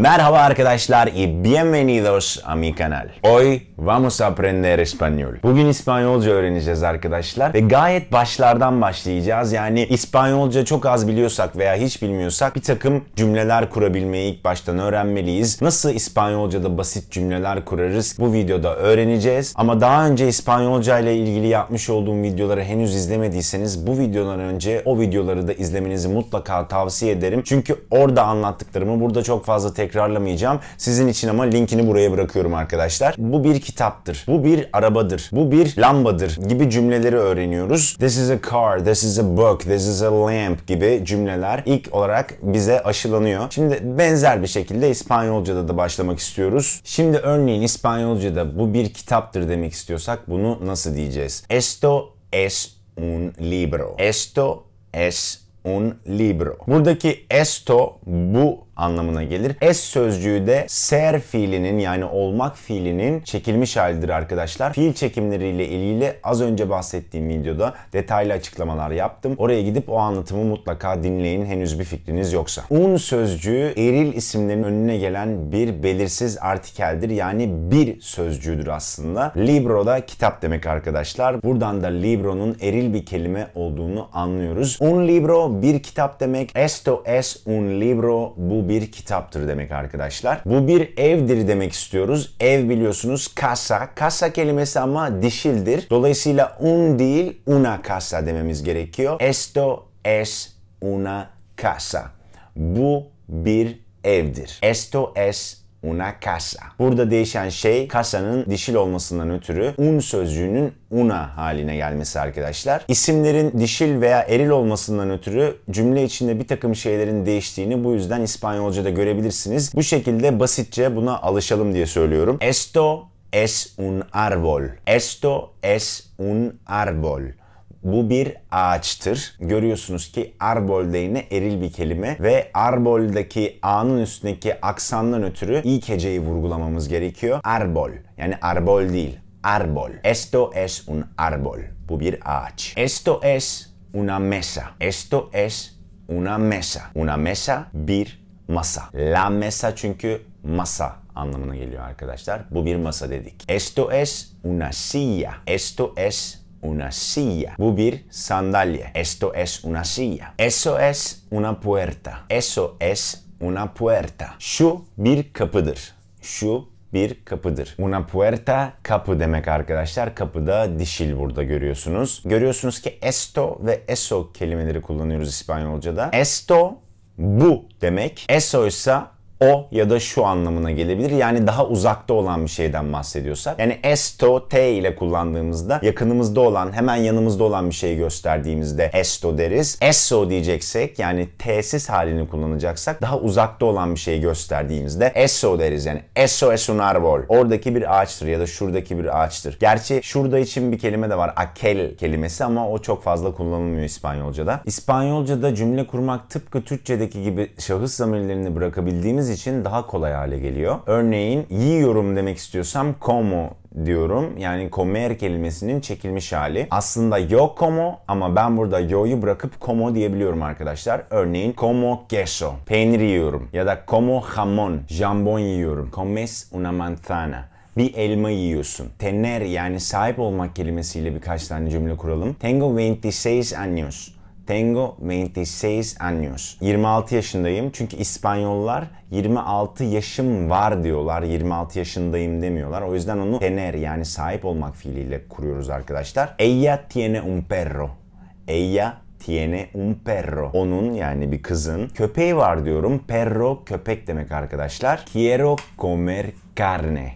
Merhaba arkadaşlar y bienvenidos a mi canal. Hoy vamos a aprender español. Bugün İspanyolca öğreneceğiz arkadaşlar ve gayet başlardan başlayacağız. Yani İspanyolca çok az biliyorsak veya hiç bilmiyorsak bir takım cümleler kurabilmeyi ilk baştan öğrenmeliyiz. Nasıl İspanyolca'da basit cümleler kurarız bu videoda öğreneceğiz. Ama daha önce İspanyolca ile ilgili yapmış olduğum videoları henüz izlemediyseniz bu videodan önce o videoları da izlemenizi mutlaka tavsiye ederim. Çünkü orada anlattıklarımı burada çok fazla tek tekrarlamayacağım. Sizin için ama linkini buraya bırakıyorum arkadaşlar. Bu bir kitaptır. Bu bir arabadır. Bu bir lambadır gibi cümleleri öğreniyoruz. This is a car, this is a book, this is a lamp gibi cümleler ilk olarak bize aşılanıyor. Şimdi benzer bir şekilde İspanyolca'da da başlamak istiyoruz. Şimdi örneğin İspanyolca'da bu bir kitaptır demek istiyorsak bunu nasıl diyeceğiz? Esto es un libro. Esto es un libro. Buradaki esto bu anlamına gelir. S sözcüğü de ser fiilinin yani olmak fiilinin çekilmiş halidir arkadaşlar. Fiil çekimleriyle ilgili az önce bahsettiğim videoda detaylı açıklamalar yaptım. Oraya gidip o anlatımı mutlaka dinleyin henüz bir fikriniz yoksa. Un sözcüğü eril isimlerin önüne gelen bir belirsiz artikeldir. Yani bir sözcüğüdür aslında. Libro da kitap demek arkadaşlar. Buradan da libro'nun eril bir kelime olduğunu anlıyoruz. Un libro bir kitap demek. Esto es un libro. Bu bir kitaptır demek arkadaşlar. Bu bir evdir demek istiyoruz. Ev biliyorsunuz casa. Casa kelimesi ama dişildir. Dolayısıyla un değil una casa dememiz gerekiyor. Esto es una casa. Bu bir evdir. Esto es una casa. Burada değişen şey kasanın dişil olmasından ötürü un sözcüğünün una haline gelmesi arkadaşlar. İsimlerin dişil veya eril olmasından ötürü cümle içinde bir takım şeylerin değiştiğini bu yüzden İspanyolca'da görebilirsiniz. Bu şekilde basitçe buna alışalım diye söylüyorum. Esto es un árbol. Esto es un árbol. Bu bir ağaçtır. Görüyorsunuz ki arbol deyine eril bir kelime ve arboldaki a'nın üstündeki aksandan ötürü ilk heceyi vurgulamamız gerekiyor. Arbol yani arbol değil arbol. Esto es un arbol. Bu bir ağaç. Esto es una mesa. Esto es una mesa. Una mesa bir masa. La mesa çünkü masa anlamına geliyor arkadaşlar. Bu bir masa dedik. Esto es una silla. Esto es una silla. Bu bir sandalye. Esto es una silla. Eso es una puerta. Eso es una puerta. Şu bir kapıdır. Şu bir kapıdır. Una puerta kapı demek arkadaşlar. Kapıda dişil burada görüyorsunuz. Görüyorsunuz ki esto ve eso kelimeleri kullanıyoruz İspanyolca'da. Esto bu demek. Eso ise o ya da şu anlamına gelebilir. Yani daha uzakta olan bir şeyden bahsediyorsak. Yani esto t ile kullandığımızda yakınımızda olan, hemen yanımızda olan bir şeyi gösterdiğimizde esto deriz. Esso diyeceksek yani t'siz halini kullanacaksak daha uzakta olan bir şeyi gösterdiğimizde esso deriz. Yani esso es un arbol. Oradaki bir ağaçtır ya da şuradaki bir ağaçtır. Gerçi şurada için bir kelime de var. Akel kelimesi ama o çok fazla kullanılmıyor İspanyolca'da. İspanyolca'da cümle kurmak tıpkı Türkçedeki gibi şahıs zamirlerini bırakabildiğimiz bildiğiniz için daha kolay hale geliyor. Örneğin yiyorum demek istiyorsam como diyorum. Yani comer kelimesinin çekilmiş hali. Aslında yo como ama ben burada yo'yu bırakıp como diyebiliyorum arkadaşlar. Örneğin como queso. Peynir yiyorum. Ya da como jamon. Jambon yiyorum. Comes una manzana bir elma yiyorsun. Tener yani sahip olmak kelimesiyle birkaç tane cümle kuralım. Tengo 26 años. Tengo 26 años. 26 yaşındayım çünkü İspanyollar 26 yaşım var diyorlar. 26 yaşındayım demiyorlar. O yüzden onu tener yani sahip olmak fiiliyle kuruyoruz arkadaşlar. Ella tiene un perro. Ella tiene un perro. Onun yani bir kızın köpeği var diyorum. Perro köpek demek arkadaşlar. Quiero comer carne.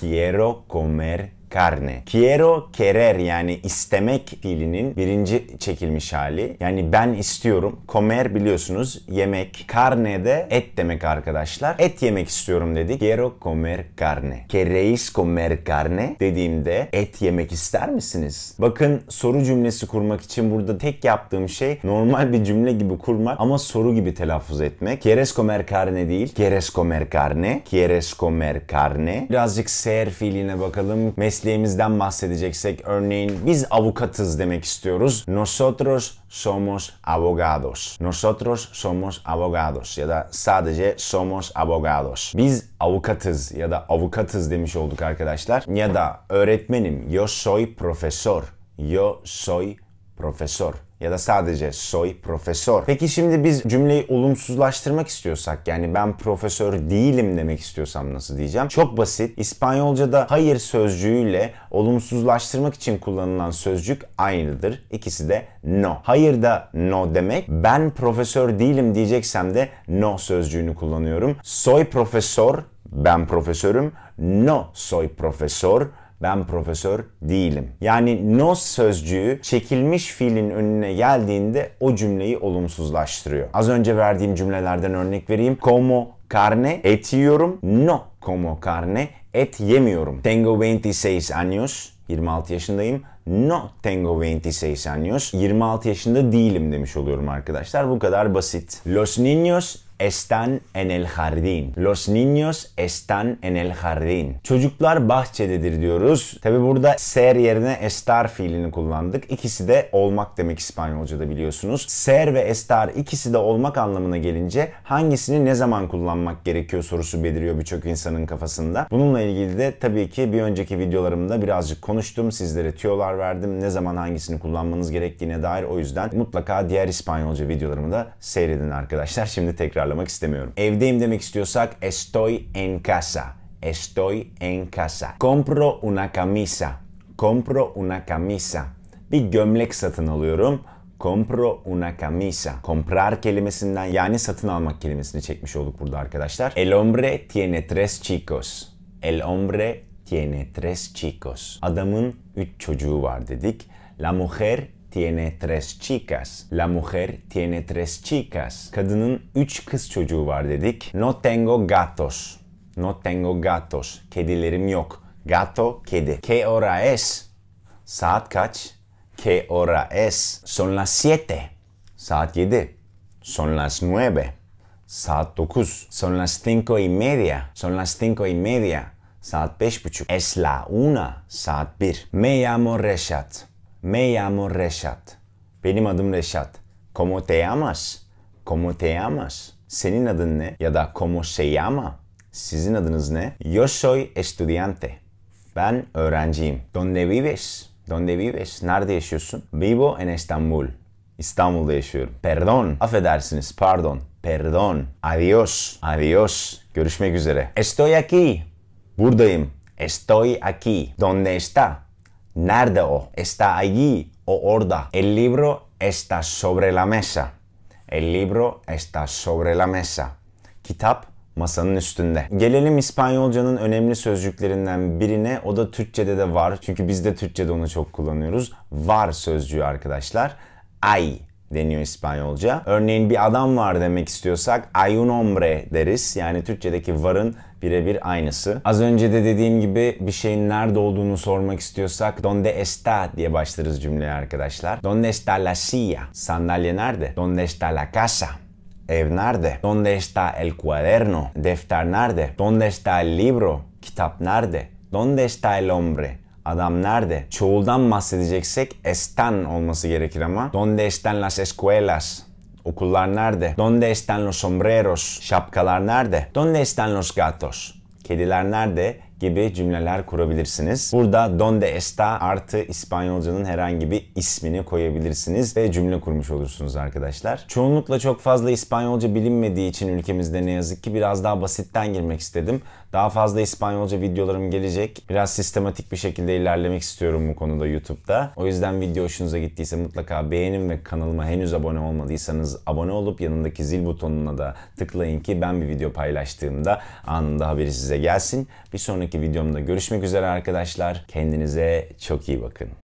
Quiero comer carne. Quiero querer yani istemek fiilinin birinci çekilmiş hali. Yani ben istiyorum. Comer biliyorsunuz yemek. Carne de et demek arkadaşlar. Et yemek istiyorum dedik. Quiero comer carne. Queréis comer carne dediğimde et yemek ister misiniz? Bakın soru cümlesi kurmak için burada tek yaptığım şey normal bir cümle gibi kurmak ama soru gibi telaffuz etmek. Quieres comer carne değil. Quieres comer carne. Quieres comer carne. Birazcık ser fiiline bakalım. Meslek mesleğimizden bahsedeceksek örneğin biz avukatız demek istiyoruz. Nosotros somos abogados. Nosotros somos abogados ya da sadece somos abogados. Biz avukatız ya da avukatız demiş olduk arkadaşlar. Ya da öğretmenim yo soy profesor. Yo soy profesor ya da sadece soy profesör. Peki şimdi biz cümleyi olumsuzlaştırmak istiyorsak yani ben profesör değilim demek istiyorsam nasıl diyeceğim? Çok basit. İspanyolca'da hayır sözcüğüyle olumsuzlaştırmak için kullanılan sözcük aynıdır. İkisi de no. Hayır da no demek. Ben profesör değilim diyeceksem de no sözcüğünü kullanıyorum. Soy profesör ben profesörüm. No soy profesör ben profesör değilim. Yani no sözcüğü çekilmiş fiilin önüne geldiğinde o cümleyi olumsuzlaştırıyor. Az önce verdiğim cümlelerden örnek vereyim. Como carne et yiyorum. No como carne et yemiyorum. Tengo 26 años. 26 yaşındayım. No tengo 26 años. 26 yaşında değilim demiş oluyorum arkadaşlar. Bu kadar basit. Los niños están en el jardín. Los niños están en el jardín. Çocuklar bahçededir diyoruz. Tabi burada ser yerine estar fiilini kullandık. İkisi de olmak demek İspanyolca'da biliyorsunuz. Ser ve estar ikisi de olmak anlamına gelince hangisini ne zaman kullanmak gerekiyor sorusu beliriyor birçok insanın kafasında. Bununla ilgili de tabii ki bir önceki videolarımda birazcık konuştum. Sizlere tüyolar verdim. Ne zaman hangisini kullanmanız gerektiğine dair. O yüzden mutlaka diğer İspanyolca videolarımı da seyredin arkadaşlar. Şimdi tekrar tekrarlamak istemiyorum. Evdeyim demek istiyorsak estoy en casa. Estoy en casa. Compro una camisa. Compro una camisa. Bir gömlek satın alıyorum. Compro una camisa. Comprar kelimesinden yani satın almak kelimesini çekmiş olduk burada arkadaşlar. El hombre tiene tres chicos. El hombre tiene tres chicos. Adamın üç çocuğu var dedik. La mujer tiene tres chicas. La mujer tiene tres chicas. Kadının üç kız çocuğu var dedik. No tengo gatos. No tengo gatos. Kedilerim yok. Gato, kedi. ¿Qué hora es? Saat kaç? ¿Qué hora es? Son las siete. Saat yedi. Son las nueve. Saat dokuz. Son las cinco y media. Son las cinco y media. Saat beş buçuk. Es la una. Saat bir. Me llamo Reshat. Me llamo Reşat. Benim adım Reşat. Como te llamas? Como te llamas? Senin adın ne? Ya da como se llama? Sizin adınız ne? Yo soy estudiante. Ben öğrenciyim. Donde vives? Donde vives? Nerede yaşıyorsun? Vivo en Estambul. İstanbul'da yaşıyorum. Perdón. Affedersiniz. Pardon. Perdón. Adiós. Adiós. Görüşmek üzere. Estoy aquí. Buradayım. Estoy aquí. Donde está? Nerede o? Está allí o orda. El libro está sobre la mesa. El libro está sobre la mesa. Kitap masanın üstünde. Gelelim İspanyolcanın önemli sözcüklerinden birine. O da Türkçede de var. Çünkü biz de Türkçede onu çok kullanıyoruz. Var sözcüğü arkadaşlar. Ay deniyor İspanyolca. Örneğin bir adam var demek istiyorsak hay un hombre deriz. Yani Türkçedeki varın birebir aynısı. Az önce de dediğim gibi bir şeyin nerede olduğunu sormak istiyorsak donde está diye başlarız cümleye arkadaşlar. Donde está la silla? Sandalye nerede? Donde está la casa? Ev nerede? Donde está el cuaderno? Defter nerede? Donde está el libro? Kitap nerede? Donde está el hombre? Adam nerede? Çoğuldan bahsedeceksek estan olması gerekir ama. Donde están las escuelas? Okullar nerede? Donde están los sombreros? Şapkalar nerede? Donde están los gatos? Kediler nerede? gibi cümleler kurabilirsiniz. Burada donde está artı İspanyolcanın herhangi bir ismini koyabilirsiniz ve cümle kurmuş olursunuz arkadaşlar. Çoğunlukla çok fazla İspanyolca bilinmediği için ülkemizde ne yazık ki biraz daha basitten girmek istedim. Daha fazla İspanyolca videolarım gelecek. Biraz sistematik bir şekilde ilerlemek istiyorum bu konuda YouTube'da. O yüzden video hoşunuza gittiyse mutlaka beğenin ve kanalıma henüz abone olmadıysanız abone olup yanındaki zil butonuna da tıklayın ki ben bir video paylaştığımda anında haberi size gelsin. Bir sonraki videomda görüşmek üzere arkadaşlar. Kendinize çok iyi bakın.